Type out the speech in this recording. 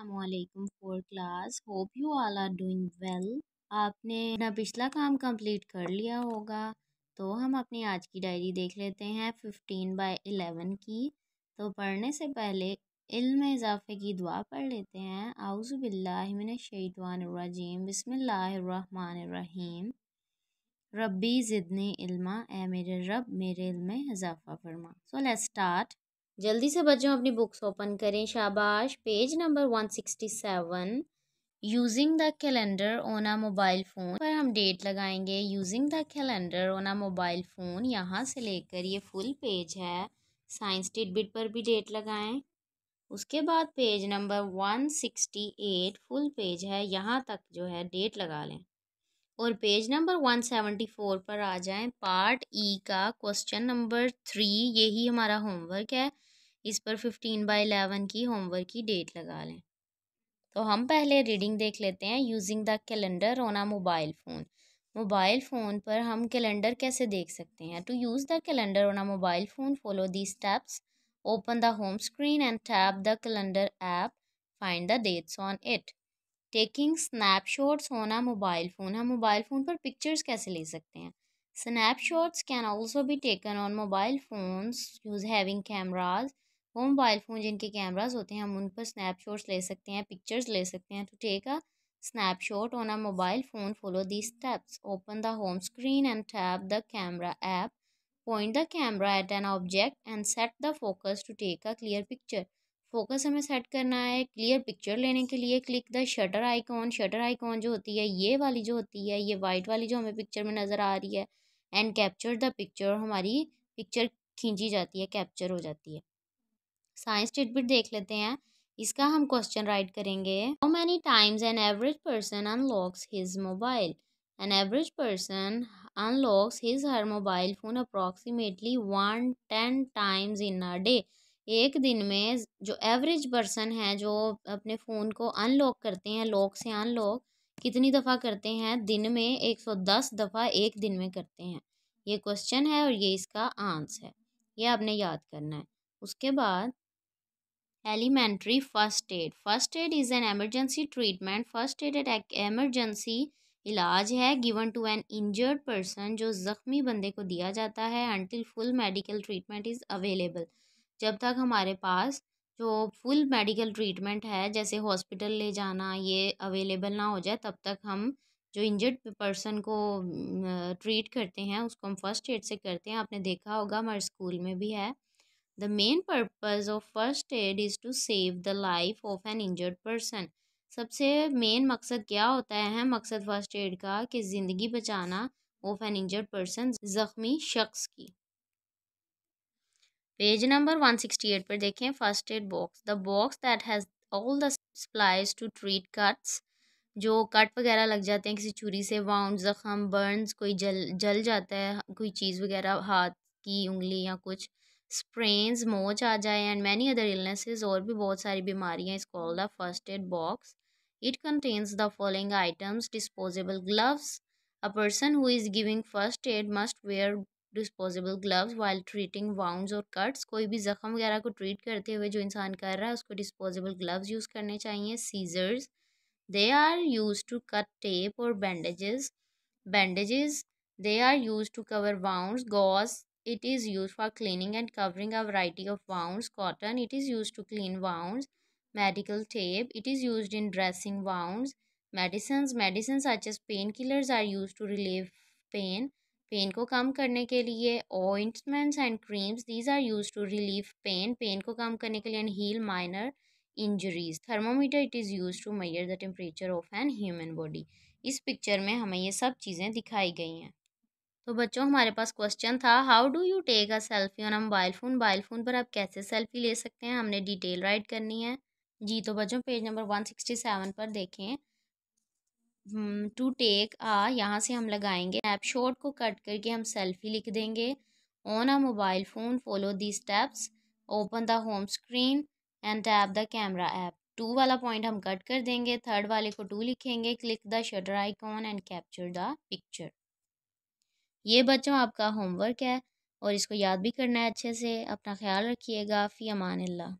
असलकुम four class hope you all are doing well आपने अपना पिछला काम कंप्लीट कर लिया होगा तो हम अपनी आज की डायरी देख लेते हैं फिफ्टीन बाय एलेवन की तो पढ़ने से पहले इल्म इजाफे की दुआ पढ़ लेते हैं आउज़बिल्लिमिनशवानरजीम बसमीम रब्बी ज़िदनी इल्मा ए मेरे रब मेरे इल्म इजाफा फरमा सो लेट्स स्टार्ट जल्दी से बच्चों अपनी बुक्स ओपन करें शाबाश page number one sixty seven using the calendar on a mobile phone पर हम डेट लगाएंगे using the calendar on a mobile phone यहाँ से लेकर ये फुल पेज है साइंस टिडबिट पर भी डेट लगाएं उसके बाद page number one sixty eight full page है यहाँ तक जो है डेट लगा लें और page number one seventy four पर आ जाएं पार्ट ई का क्वेश्चन नंबर थ्री यही हमारा होमवर्क है इस पर फिफ्टीन बाई एलेवन की होमवर्क की डेट लगा लें तो हम पहले रीडिंग देख लेते हैं using the calendar on a mobile phone mobile phone पर हम कैलेंडर कैसे देख सकते हैं to use the calendar on a mobile phone follow the steps open the home screen and tap the calendar app find the dates on it taking snapshots on a mobile phone हम mobile phone पर pictures कैसे ले सकते हैं snapshots can also भी taken on mobile phone use having cameras वो mobile phone जिनके cameras होते हैं हम उन पर स्नैप शॉट्स ले सकते हैं पिक्चर्स ले सकते हैं to take a shot on a mobile phone follow the steps open the home screen and tap the camera app point the camera at an object and set the focus to take a clear picture focus हमें set करना है clear picture लेने के लिए click the shutter icon shutter icon जो होती है ये वाली जो होती है ये वाइट वाली जो हमें पिक्चर में नज़र आ रही है एंड कैप्चर द पिक्चर हमारी पिक्चर खींची जाती है कैप्चर हो जाती है साइंस टिटबिट देख लेते हैं इसका हम क्वेश्चन राइट करेंगे how many times an average person unlocks his mobile an average person unlocks his her mobile phone approximately one ten times in a day एक दिन में जो एवरेज पर्सन है जो अपने फ़ोन को अनलॉक करते हैं लॉक से अनलॉक कितनी दफ़ा करते हैं दिन में एक सौ दस दफ़ा एक दिन में करते हैं ये क्वेश्चन है और ये इसका आंसर है ये आपने याद करना है उसके बाद elementary first aid first aid is an emergency treatment first aid at emergency इलाज है given to an injured person जो ज़ख्मी बंदे को दिया जाता है until full medical treatment is available जब तक हमारे पास जो फुल मेडिकल ट्रीटमेंट है जैसे हॉस्पिटल ले जाना ये अवेलेबल ना हो जाए तब तक हम जो इंजर्ड पर्सन को ट्रीट करते हैं उसको हम फर्स्ट एड से करते हैं आपने देखा होगा हमारे स्कूल में भी है the main purpose of first aid is to save the life of an injured person सबसे मेन मकसद क्या होता है मकसद फर्स्ट एड का कि ज़िंदगी बचाना ऑफ एन इंजर्ड पर्सन ज़ख्मी शख्स की पेज नंबर 168 पर देखें first aid box the box that has all the supplies to treat cuts जो कट वगैरह लग जाते हैं किसी छुरी से वाउंड जख्म बर्न्स कोई जल जल जाता है कोई चीज़ वगैरह हाथ की उंगली या कुछ स्प्रेन्स मोच आ जाए एंड मैनी अदर इलनेसेस और भी बहुत सारी बीमारियाँ is call the first aid box it contains the following items disposable gloves a person who is giving first aid must wear disposable gloves while treating wound और cuts कोई भी जख्म वगैरह को ट्रीट करते हुए जो इंसान कर रहा है उसको डिस्पोजेबल ग्लव्स यूज़ करने चाहिए scissors they are use to cut tape और bandages bandages they are use to cover wound gauze it is use for cleaning and covering a variety of wound cotton it is use to clean wound medical tape it is use in dressing wound medicine medicine such as pain killers are use to relieve pain pain को कम करने के लिए ointments and creams these are use to relieve pain pain को कम करने के लिए and heal minor injuries thermometer it is use to measure the temperature of an human body इस पिक्चर में हमें ये सब चीज़ें दिखाई गई हैं तो बच्चों हमारे पास क्वेश्चन था how do you take a selfie on mobile phone mobile phone पर आप कैसे सेल्फी ले सकते हैं हमने डिटेल राइट करनी है जी तो बच्चों page number one sixty seven पर देखें टू हम्म, टेक आ यहाँ से हम लगाएंगे स्नैपशॉट को कट करके हम सेल्फी लिख देंगे on a mobile phone follow the steps open the home screen and tap the camera app two वाला पॉइंट हम कट कर देंगे थर्ड वाले को टू लिखेंगे click the shutter icon and capture the picture ये बच्चों आपका होमवर्क है और इसको याद भी करना है अच्छे से अपना ख्याल रखिएगा फ़ी अमान